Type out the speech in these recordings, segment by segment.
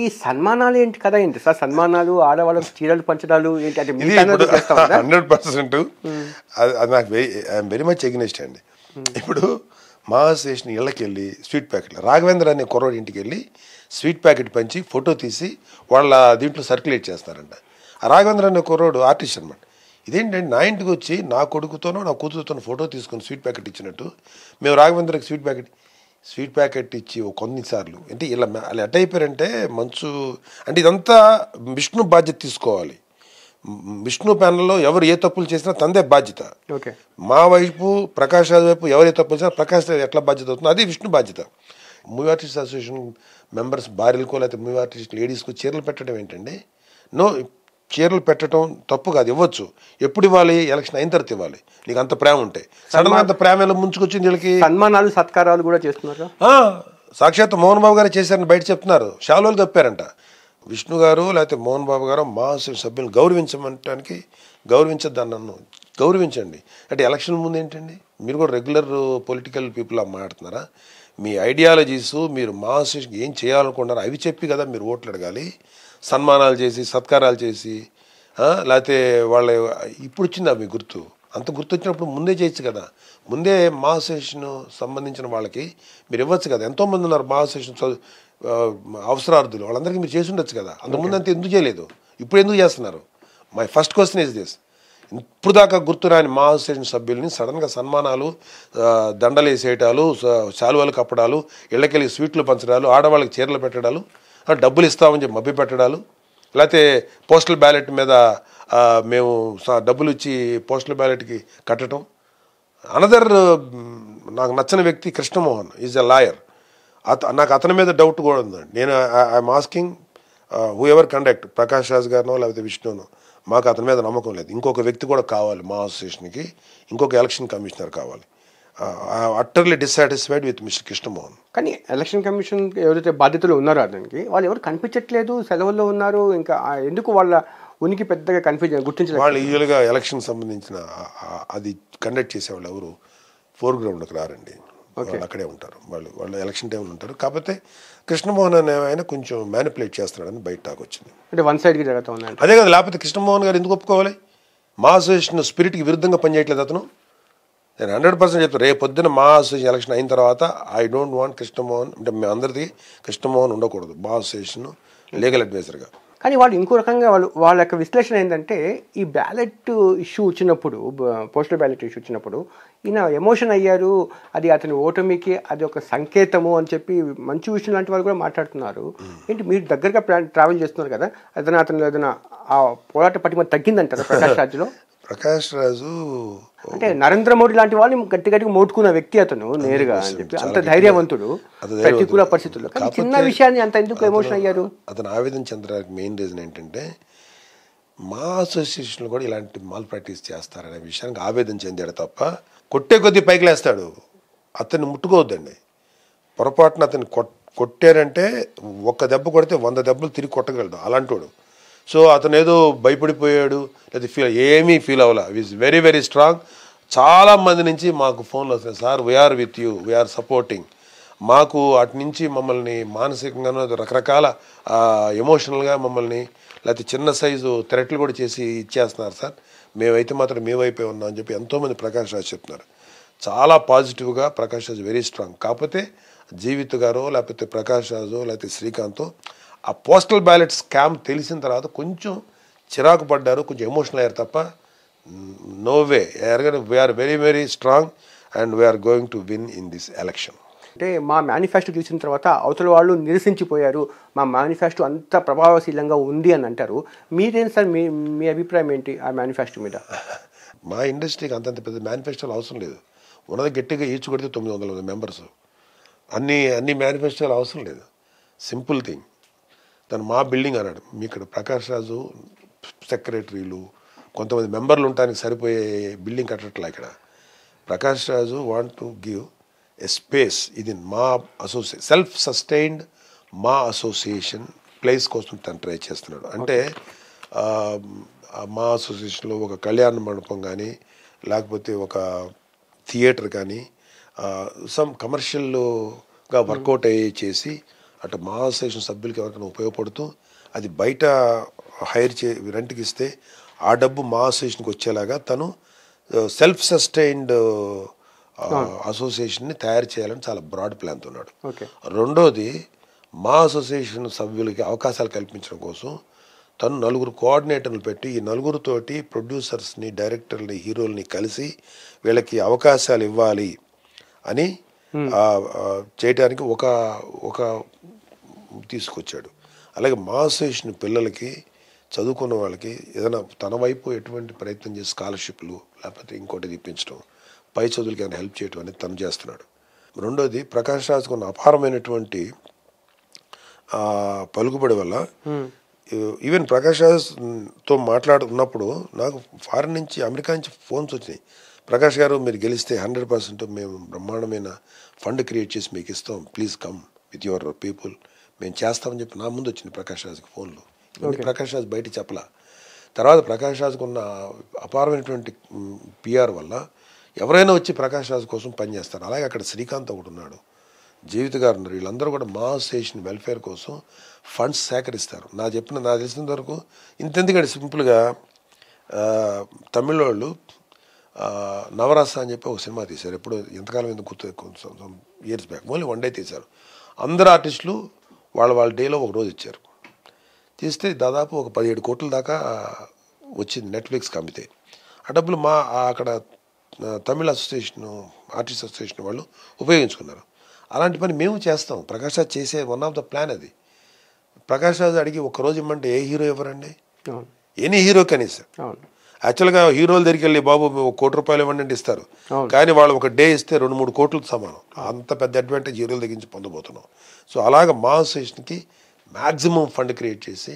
ఈ సన్మానాలు ఏంటి కదా ఏంటి సార్ సన్మానాలు ఆడవాళ్ళకి చీరలు పంచడాలు ఏంటి అంటే హండ్రెడ్ పర్సెంట్ అది నాకు ఐఎమ్ వెరీ మచ్ ఎగ్నెస్ట్ అండి ఇప్పుడు మా స్టేషన్ ఇళ్ళకి వెళ్ళి స్వీట్ ప్యాకెట్లు రాఘవేంద్ర అనే కుర్రోడి ఇంటికి వెళ్ళి స్వీట్ ప్యాకెట్ పంచి ఫోటో తీసి వాళ్ళ దీంట్లో సర్క్యులేట్ చేస్తారంట రాఘవేంద్ర అనే కుర్రోడు ఆర్టిస్ట్ అనమాట ఇదేంటంటే నా ఇంటికి వచ్చి నా కొడుకుతోనో నా కూతురుతోనో ఫోటో తీసుకుని స్వీట్ ప్యాకెట్ ఇచ్చినట్టు మేము రాఘవేంద్రకి స్వీట్ ప్యాకెట్ స్వీట్ ప్యాకెట్ ఇచ్చి కొన్నిసార్లు అంటే ఇలా అలా ఎట్ అయిపోయారంటే మంచు అంటే ఇదంతా విష్ణు బాధ్యత తీసుకోవాలి విష్ణు ప్యానల్లో ఎవరు ఏ తప్పులు చేసినా తందే బాధ్యత ఓకే మా వైపు ప్రకాష్ రాజు వైపు ఎవరు ఏ తప్పులు చేసినా ప్రకాష్ రాజు ఎట్లా బాధ్యత అవుతుందో అది విష్ణు బాధ్యత మూవీ ఆర్టిస్ట్ అసోసియేషన్ మెంబర్స్ భార్యలకో లేకపోతే మూవీ ఆర్టిస్ట్ లేడీస్కు చీరలు పెట్టడం ఏంటండి నో చీరలు పెట్టడం తప్పు కాదు ఇవ్వచ్చు ఎప్పుడు ఇవ్వాలి ఎలక్షన్ అయిన తర్వాత ఇవ్వాలి నీకు అంత ప్రేమ ఉంటాయి సడన్ అంత ప్రేమ ఎలా ముంచుకొచ్చింది వీళ్ళకి సన్మానాలు సత్కారాలు కూడా చేస్తున్నారు సాక్షాత్ మోహన్ బాబు గారు చేశారని బయట చెప్తున్నారు షాలోలు తప్పారంట విష్ణు గారు లేకపోతే మోహన్ బాబు గారు మా సభ్యులు గౌరవించమంటానికి గౌరవించద్దాన్ని నన్ను గౌరవించండి అంటే ఎలక్షన్ ముందు ఏంటండి మీరు కూడా రెగ్యులర్ పొలిటికల్ పీపుల్ మాట్లాడుతున్నారా మీ ఐడియాలజీస్ మీరు మాస్ ఏం చేయాలనుకుంటున్నారో అవి చెప్పి కదా మీరు ఓట్లు అడగాలి సన్మానాలు చేసి సత్కారాలు చేసి లేకపోతే వాళ్ళ ఇప్పుడు వచ్చిందా మీ గుర్తు అంత గుర్తు వచ్చినప్పుడు ముందే చేయొచ్చు కదా ముందే మహాసేషన్ సంబంధించిన వాళ్ళకి మీరు ఇవ్వచ్చు కదా ఎంతోమంది ఉన్నారు మహాశేషన్ అవసరార్థులు వాళ్ళందరికీ మీరు చేసి ఉండొచ్చు కదా అంతకుముందు అంత ఎందుకు చేయలేదు ఇప్పుడు ఎందుకు చేస్తున్నారు my first question is this ఇప్పుడు దాకా గుర్తురాని మా సభ్యుల్ని సడన్గా సన్మానాలు దండలేసేయటాలు శాలువాలు కప్పడాలు ఇళ్ళకెళ్ళి స్వీట్లు పంచడాలు ఆడవాళ్ళకి చీరలు పెట్టడాలు డబ్బులు ఇస్తామని చెప్పి మభ్య పెట్టడాలు లేకపోతే పోస్టల్ బ్యాలెట్ మీద మేము డబ్బులు ఇచ్చి పోస్టల్ బ్యాలెట్కి కట్టడం అనదర్ నాకు నచ్చిన వ్యక్తి కృష్ణమోహన్ ఈజ్ ఎ లాయర్ అత నాకు అతని మీద డౌట్ కూడా ఉందండి నేను I'm asking whoever conduct Prakash Raj గారినో లేకపోతే విష్ణునో మాకు అతని మీద నమ్మకం లేదు ఇంకొక వ్యక్తి కూడా కావాలి మా అసోసియేషన్కి ఇంకొక ఎలక్షన్ కమిషనర్ కావాలి utterly dissatisfied with mister Krishnamohan కానీ ఎలక్షన్ కమిషన్ ఎవరైతే బాధ్యతలు ఉన్నారో అతనికి వాళ్ళు ఎవరు కనిపించట్లేదు సెలవుల్లో ఉన్నారు ఇంకా ఎందుకు వాళ్ళ ఉనికి పెద్దగా కన్ఫ్యూజ్ గుర్తించలేదు వాళ్ళు యూజువల్గా ఎలక్షన్ సంబంధించిన అది కండక్ట్ చేసే వాళ్ళు ఎవరు ఫోర్ గ్రౌండ్కి రారండి వాళ్ళు అక్కడే ఉంటారు వాళ్ళు వాళ్ళు ఎలక్షన్ టైంలో ఉంటారు కాకపోతే కృష్ణమోహన్ అనే ఆయన కొంచెం మ్యానిపులేట్ చేస్తున్నాడని బయట టాక్ వచ్చింది అంటే వన్ సైడ్కి జరుగుతా ఉన్నాయి అదే కదా లేకపోతే కృష్ణమోహన్ గారు ఎందుకు ఒప్పుకోవాలి మా అసోసియేషన్ స్పిరిట్కి విరుద్ధంగా పనిచేయట్లేదు అతను నేను హండ్రెడ్ పర్సెంట్ చెప్తాను రేపు పొద్దున మా అసోసియేషన్ ఎలక్షన్ అయిన తర్వాత ఐ డోంట్ వాంట్ కృష్ణమోహన్ అంటే మేము అందరిది కృష్ణమోహన్ ఉండకూడదు మా అసోసియేషన్ లీగల్ అడ్వైజర్గా కానీ వాళ్ళు ఇంకో రకంగా వాళ్ళు వాళ్ళ యొక్క విశ్లేషణ ఏంటంటే ఈ బ్యాలెట్ ఇష్యూ వచ్చినప్పుడు పోస్టల్ బ్యాలెట్ ఇష్యూ వచ్చినప్పుడు ఈయన ఎమోషన్ అయ్యారు అది అతని ఓటమికి అది ఒక సంకేతము అని చెప్పి మంచి విషయం లాంటి వాళ్ళు కూడా మాట్లాడుతున్నారు ఏంటి మీరు దగ్గరగా ట్రావెల్ చేస్తున్నారు కదా ఏదైనా అతను ఏదైనా ఆ పోరాట పట్టిమ తగ్గిందంటారు ప్రకాష్ రాజ్లో ప్రకాష్ రాజు అంటే నరేంద్ర మోడీ లాంటి వాళ్ళని గట్టి గట్టిగా మోటుకున్న వ్యక్తి అతను నేరుగా అంత ధైర్యవంతుడు ప్రతికూల పరిస్థితుల్లో చిన్న విషయాన్ని అంత ఎందుకు ఎమోషన్ అయ్యారు అతను ఆవేదన చెందడానికి మెయిన్ రీజన్ ఏంటంటే మా అసోసియేషన్లో కూడా ఇలాంటి మాల్ ప్రాక్టీస్ చేస్తారనే విషయానికి ఆవేదన చెందాడు తప్ప కొట్టే కొద్దీ పైకి లేస్తాడు అతన్ని ముట్టుకోవద్దండి పొరపాటున అతన్ని కొట్టారంటే ఒక దెబ్బ కొడితే వంద దెబ్బలు తిరిగి కొట్టగలడు అలాంటి వాడు సో అతను ఏదో భయపడిపోయాడు లేదా ఫీల్ ఏమీ ఫీల్ అవ్వాల విజ్ వెరీ వెరీ స్ట్రాంగ్ చాలా మంది నుంచి మాకు ఫోన్లు వస్తున్నాయి sir we are with you we are supporting మాకు అటు నుంచి మమ్మల్ని మానసికంగానూ రకరకాల ఎమోషనల్గా మమ్మల్ని లేకపోతే చిన్న సైజు థ్రెట్లు కూడా చేసి ఇచ్చేస్తున్నారు సార్ మేమైతే మాత్రం మేమైపోయి ఉన్నాం అని చెప్పి ఎంతోమంది ప్రకాష్ రాజ్ చెప్తున్నారు చాలా పాజిటివ్గా ప్రకాష్ రాజ్ వెరీ స్ట్రాంగ్ కాకపోతే జీవిత్ గారో లేకపోతే ప్రకాష్ రాజు లేకపోతే శ్రీకాంత్ ఆ పోస్టల్ బ్యాలెట్ స్కామ్ తెలిసిన తర్వాత కొంచెం చిరాకు పడ్డారు కొంచెం ఎమోషనల్ అయ్యారు తప్ప no way we are very very strong and we are going to win in this election అంటే మా మేనిఫెస్టో చూసిన తర్వాత అవతల వాళ్ళు నిరసించిపోయారు మా మేనిఫెస్టో అంత ప్రభావశీలంగా ఉంది అని అంటారు మీరేం సార్ మీ మీ అభిప్రాయం ఏంటి ఆ మేనిఫెస్టో మీద మా ఇండస్ట్రీకి అంతంత పెద్ద మేనిఫెస్టోలు అవసరం లేదు ఉన్నది గట్టిగా ఈడ్చుకొడితే తొమ్మిది వందల మంది మెంబర్స్ అన్ని అన్ని మేనిఫెస్టోలు అవసరం లేదు సింపుల్ థింగ్ తను మా బిల్డింగ్ అన్నాడు మీ ఇక్కడ ప్రకాష్ రాజు సెక్రటరీలు కొంతమంది మెంబర్లు ఉండడానికి సరిపోయే బిల్డింగ్ కట్టట్లే ఇక్కడ Prakash Raj want to give a space ఇది మా అసోసియే సెల్ఫ్ సస్టైన్డ్ మా అసోసియేషన్ ప్లేస్ కోసం తను ట్రై చేస్తున్నాడు అంటే మా అసోసియేషన్లో ఒక కళ్యాణ మండపం కానీ లేకపోతే ఒక థియేటర్ కానీ సమ్ కమర్షియల్గా వర్కౌట్ అయ్యి చేసి అటు మా అసోసియేషన్ సభ్యులకి ఎవరికైనా ఉపయోగపడుతూ అది బయట హైర్ చే రెంట్కి ఇస్తే ఆ డబ్బు మా అసోసియేషన్కి వచ్చేలాగా తను సెల్ఫ్ సస్టైన్డ్ అసోసియేషన్ని తయారు చేయాలని చాలా బ్రాడ్ ప్లాన్తో ఉన్నాడు రెండోది మా అసోసియేషన్ సభ్యులకి అవకాశాలు కల్పించడం కోసం తను నలుగురు కోఆర్డినేటర్లు పెట్టి ఈ నలుగురితోటి ప్రొడ్యూసర్స్ని డైరెక్టర్ని హీరోల్ని కలిసి వీళ్ళకి అవకాశాలు ఇవ్వాలి అని Hmm. చేయడానికి ఒక ఒక తీసుకొచ్చాడు అలాగే మాసేషన్ పిల్లలకి చదువుకున్న వాళ్ళకి ఏదైనా తన వైపు ఎటువంటి ప్రయత్నం చేసి స్కాలర్షిప్లు లేకపోతే ఇంకోటి తెప్పించడం పై చదువులకి ఏమైనా హెల్ప్ చేయడం అనేది తను చేస్తున్నాడు రెండోది ప్రకాష్ రాజ్కు ఉన్న అపారమైనటువంటి పలుకుబడి వల్ల hmm. ఈవెన్ ప్రకాష్ రాజ్తో మాట్లాడుతున్నప్పుడు నాకు ఫారిన్ నుంచి అమెరికా నుంచి ఫోన్స్ వచ్చినాయి ప్రకాష్ గారు మీరు గెలిస్తే హండ్రెడ్ పర్సెంట్ మేము బ్రహ్మాండమైన ఫండ్ క్రియేట్ చేసి మీకు ఇస్తాం please come with your people మేము చేస్తామని చెప్పి నా ముందు వచ్చింది ప్రకాష్ రాజుకి ఫోన్లో ఇవన్నీ ప్రకాష్ రాజు బయట చెప్పలా తర్వాత ప్రకాష్ రాజుకు ఉన్న అపారమైనటువంటి పిఆర్ వల్ల ఎవరైనా వచ్చి ప్రకాష్ రాజు కోసం పనిచేస్తారు అలాగే అక్కడ శ్రీకాంత్ ఒకటి ఉన్నాడు జీవిత గారు ఉన్నారు వీళ్ళందరూ కూడా మా స్టేషన్ వెల్ఫేర్ కోసం ఫండ్స్ సేకరిస్తారు నా చెప్పిన నా తెలిసినంత వరకు ఇంతెందుకంటే సింపుల్గా తమిళ వాళ్ళు నవరాస అని చెప్పి ఒక సినిమా తీశారు ఎప్పుడు ఎంతకాలం ఎందుకు గుర్తు years back only one day తీశారు అందరు ఆర్టిస్టులు వాళ్ళ వాళ్ళ డేలో ఒక రోజు ఇచ్చారు తీస్తే దాదాపు ఒక పదిహేడు కోట్ల దాకా వచ్చింది నెట్ఫ్లిక్స్కి అమ్మితే ఆ డబ్బులు మా అక్కడ తమిళ అసోసియేషన్ ఆర్టిస్ట్ అసోసియేషన్ వాళ్ళు ఉపయోగించుకున్నారు అలాంటి పని మేము చేస్తాం ప్రకాష్ రాజ్ చేసే వన్ ఆఫ్ ద ప్లాన్ అది ప్రకాష్ రాజు అడిగి ఒక రోజు ఇమ్మంటే ఏ హీరో ఎవరండి ఎనీ హీరో కనీసం యాక్చువల్గా హీరోల దగ్గరికి వెళ్ళి బాబు కోటి రూపాయలు ఇవ్వండి ఇస్తారు కానీ వాళ్ళు ఒక డే ఇస్తే రెండు మూడు కోట్లు సమానం అంత పెద్ద అడ్వాంటేజ్ హీరోల దగ్గర నుంచి పొందబోతున్నాం సో అలాగ మా అసోసియేషన్కి మ్యాక్సిమం ఫండ్ క్రియేట్ చేసి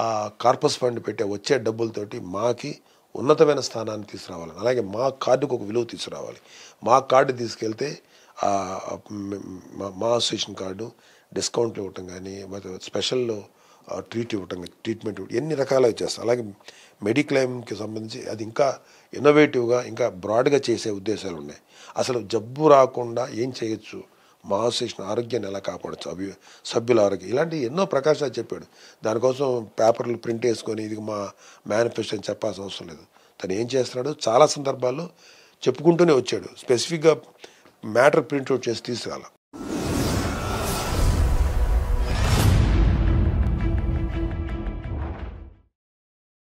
ఆ కార్పస్ ఫండ్ పెట్టే వచ్చే డబ్బులతోటి మాకి ఉన్నతమైన స్థానాన్ని తీసుకురావాలి అలాగే మా కార్డుకు ఒక విలువ తీసుకురావాలి మా కార్డు తీసుకెళ్తే మా అసోసియేషన్ కార్డు డిస్కౌంట్లు ఇవ్వటం కానీ స్పెషల్లో ట్రీట్ ఇవ్వటం ట్రీట్మెంట్ ఇవ్వటం ఎన్ని రకాలుగా చేస్తారు అలాగే మెడిక్లైమ్కి సంబంధించి అది ఇంకా ఇన్నోవేటివ్గా ఇంకా బ్రాడ్గా చేసే ఉద్దేశాలు ఉన్నాయి అసలు జబ్బు రాకుండా ఏం చేయొచ్చు మహాశేషన్ ఆరోగ్యాన్ని ఎలా కాపాడచ్చు అభి సభ్యుల ఆరోగ్యం ఇలాంటి ఎన్నో ప్రకాశాలు చెప్పాడు దానికోసం పేపర్లు ప్రింట్ వేసుకొని ఇది మా మేనిఫెస్టో అని చెప్పాల్సిన అవసరం లేదు తను ఏం చేస్తున్నాడు చాలా సందర్భాల్లో చెప్పుకుంటూనే వచ్చాడు స్పెసిఫిక్గా మ్యాటర్ ప్రింట్అవుట్ చేసి తీసుకురాల